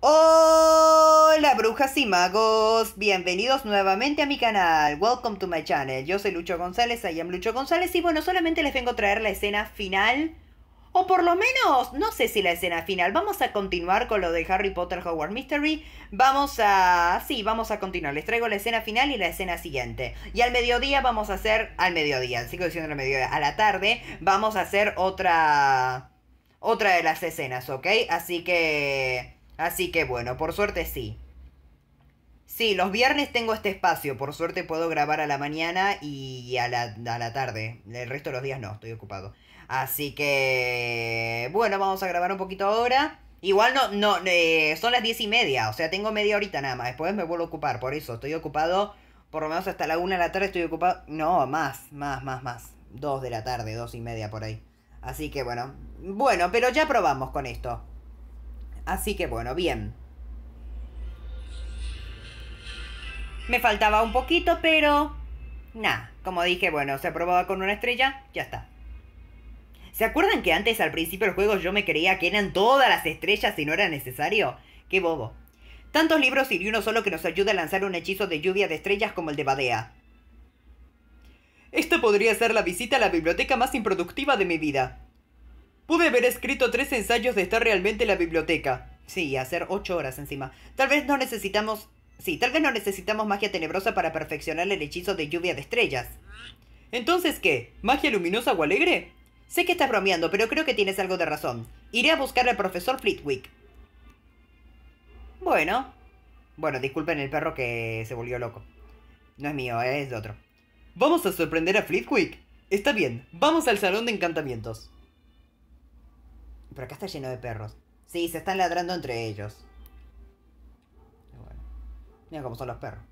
Hola brujas y magos, bienvenidos nuevamente a mi canal, welcome to my channel, yo soy Lucho González, I am Lucho González y bueno, solamente les vengo a traer la escena final, o por lo menos, no sé si la escena final, vamos a continuar con lo de Harry Potter Howard Mystery, vamos a, sí, vamos a continuar, les traigo la escena final y la escena siguiente, y al mediodía vamos a hacer, al mediodía, sigo diciendo al mediodía, a la tarde vamos a hacer otra, otra de las escenas, ¿ok? Así que Así que bueno, por suerte sí. Sí, los viernes tengo este espacio. Por suerte puedo grabar a la mañana y a la, a la tarde. El resto de los días no, estoy ocupado. Así que... Bueno, vamos a grabar un poquito ahora. Igual no, no, eh, son las diez y media, o sea, tengo media horita nada más. Después me vuelvo a ocupar, por eso estoy ocupado, por lo menos hasta la una de la tarde estoy ocupado. No, más, más, más, más. Dos de la tarde, dos y media por ahí. Así que bueno, bueno, pero ya probamos con esto. Así que bueno, bien. Me faltaba un poquito, pero... Nah, como dije, bueno, se aprobaba con una estrella, ya está. ¿Se acuerdan que antes al principio del juego yo me creía que eran todas las estrellas y no era necesario? ¡Qué bobo! Tantos libros y uno solo que nos ayuda a lanzar un hechizo de lluvia de estrellas como el de Badea. Esta podría ser la visita a la biblioteca más improductiva de mi vida. Pude haber escrito tres ensayos de estar realmente en la biblioteca. Sí, hacer ocho horas encima. Tal vez no necesitamos... Sí, tal vez no necesitamos magia tenebrosa para perfeccionar el hechizo de lluvia de estrellas. Entonces, ¿qué? ¿Magia luminosa o alegre? Sé que estás bromeando, pero creo que tienes algo de razón. Iré a buscar al profesor Flitwick. Bueno. Bueno, disculpen el perro que se volvió loco. No es mío, es de otro. Vamos a sorprender a Flitwick. Está bien, vamos al salón de encantamientos. Pero acá está lleno de perros. Sí, se están ladrando entre ellos. mira cómo son los perros.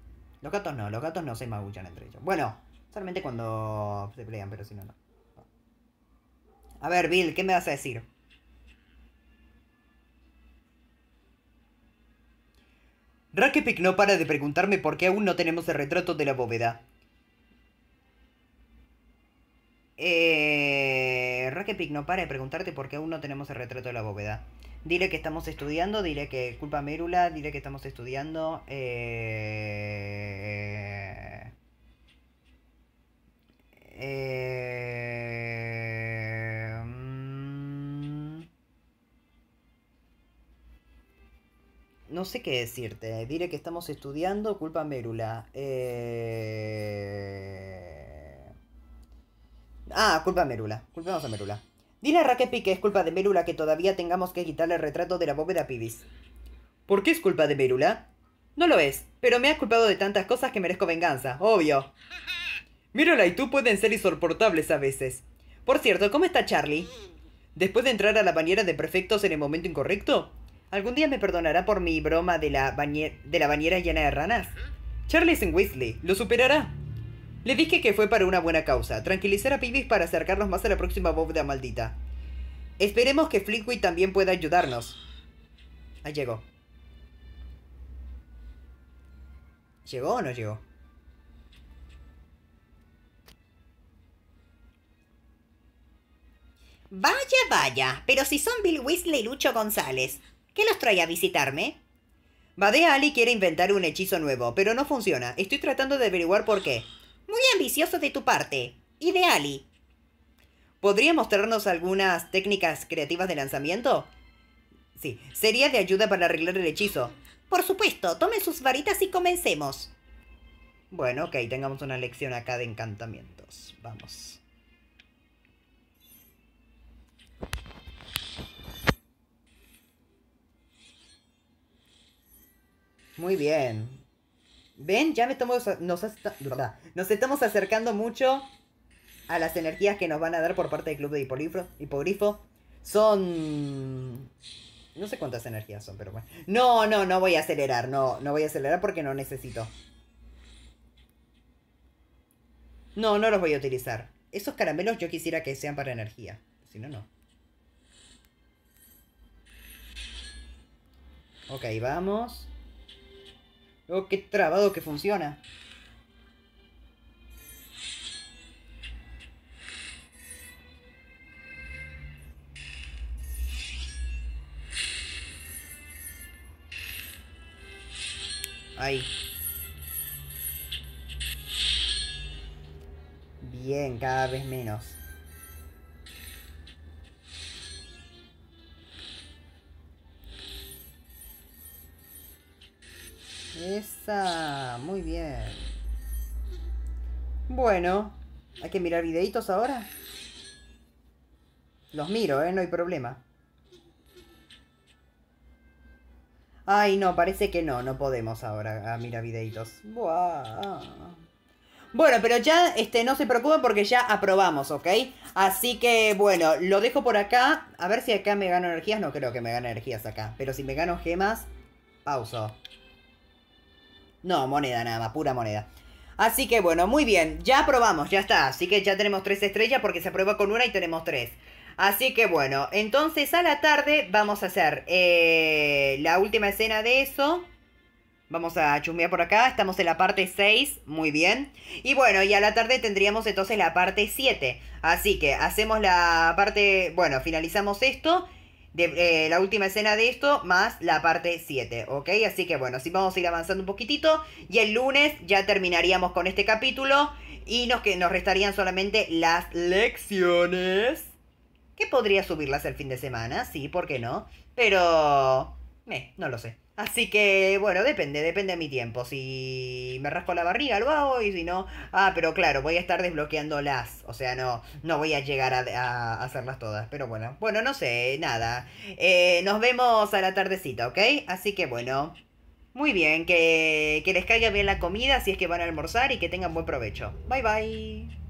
Los gatos no, los gatos no se magullan entre ellos. Bueno, solamente cuando se pelean, pero si no, no. A ver, Bill, ¿qué me vas a decir? Rakepik no para de preguntarme por qué aún no tenemos el retrato de la bóveda. Eh que Pic no para de preguntarte por qué aún no tenemos el retrato de la bóveda. Dile que estamos estudiando, dile que culpa Mérula, dile que estamos estudiando. Eh... eh mm, no sé qué decirte. Dile que estamos estudiando, culpa Mérula. Eh... Ah, culpa a Merula. Culpemos a Merula. Dile a Raquepi que es culpa de Merula que todavía tengamos que quitarle el retrato de la bóveda Pibis. ¿Por qué es culpa de Merula? No lo es, pero me has culpado de tantas cosas que merezco venganza, obvio. Mírala y tú pueden ser insoportables a veces. Por cierto, ¿cómo está Charlie? ¿Después de entrar a la bañera de prefectos en el momento incorrecto? ¿Algún día me perdonará por mi broma de la, de la bañera llena de ranas? Charlie es en Weasley, lo superará. Le dije que fue para una buena causa, tranquilizar a Pibis para acercarnos más a la próxima bóveda maldita. Esperemos que Flickwick también pueda ayudarnos. Ahí llegó. ¿Llegó o no llegó? Vaya, vaya, pero si son Bill Weasley y Lucho González, ¿qué los trae a visitarme? Badea Ali quiere inventar un hechizo nuevo, pero no funciona. Estoy tratando de averiguar por qué. Muy ambicioso de tu parte. Ideali. ¿Podrías mostrarnos algunas técnicas creativas de lanzamiento? Sí, sería de ayuda para arreglar el hechizo. Por supuesto, tomen sus varitas y comencemos. Bueno, ok, tengamos una lección acá de encantamientos. Vamos. Muy bien. ¿Ven? Ya me estamos, nos, nos estamos acercando mucho a las energías que nos van a dar por parte del club de hipogrifo. hipogrifo. Son... No sé cuántas energías son, pero bueno. No, no, no voy a acelerar. No, no voy a acelerar porque no necesito. No, no los voy a utilizar. Esos caramelos yo quisiera que sean para energía. Si no, no. Ok, vamos. Oh, qué trabado que funciona. Ahí. Bien, cada vez menos. Esa, muy bien. Bueno, hay que mirar videitos ahora. Los miro, ¿eh? No hay problema. Ay, no, parece que no, no podemos ahora ah, mirar videitos. Buah. Bueno, pero ya este, no se preocupen porque ya aprobamos, ¿ok? Así que, bueno, lo dejo por acá. A ver si acá me gano energías. No creo que me gane energías acá. Pero si me gano gemas, pauso. No, moneda nada pura moneda. Así que bueno, muy bien, ya probamos, ya está. Así que ya tenemos tres estrellas porque se aprueba con una y tenemos tres. Así que bueno, entonces a la tarde vamos a hacer eh, la última escena de eso. Vamos a chumbear por acá, estamos en la parte 6, muy bien. Y bueno, y a la tarde tendríamos entonces la parte 7. Así que hacemos la parte, bueno, finalizamos esto de, eh, la última escena de esto más la parte 7, ¿ok? Así que bueno, así vamos a ir avanzando un poquitito y el lunes ya terminaríamos con este capítulo y nos, que, nos restarían solamente las lecciones. Que podría subirlas el fin de semana, sí, ¿por qué no? Pero eh, no lo sé. Así que, bueno, depende, depende de mi tiempo. Si me rasco la barriga, lo hago, y si no... Ah, pero claro, voy a estar desbloqueando las... O sea, no, no voy a llegar a, hacerlas todas. Pero bueno, bueno, no sé, nada. Eh, nos vemos a la tardecita, ¿ok? Así que, bueno. Muy bien, que, que les caiga bien la comida si es que van a almorzar y que tengan buen provecho. Bye, bye.